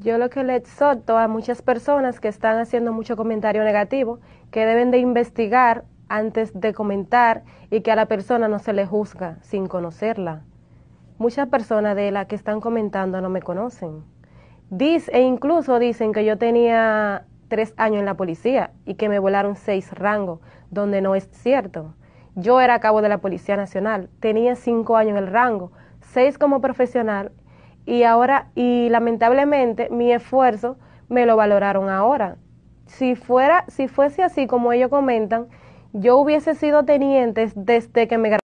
Yo lo que le exhorto a muchas personas que están haciendo mucho comentario negativo, que deben de investigar antes de comentar y que a la persona no se le juzga sin conocerla. Muchas personas de las que están comentando no me conocen. Dice, e incluso dicen que yo tenía tres años en la policía y que me volaron seis rangos, donde no es cierto. Yo era cabo de la Policía Nacional, tenía cinco años en el rango, seis como profesional y ahora, y lamentablemente mi esfuerzo me lo valoraron ahora. Si fuera, si fuese así como ellos comentan, yo hubiese sido teniente desde que me